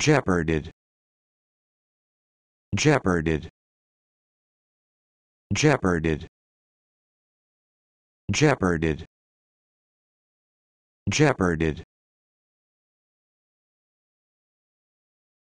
jeoparded jeoparded jeoparded jeoparded jeoparded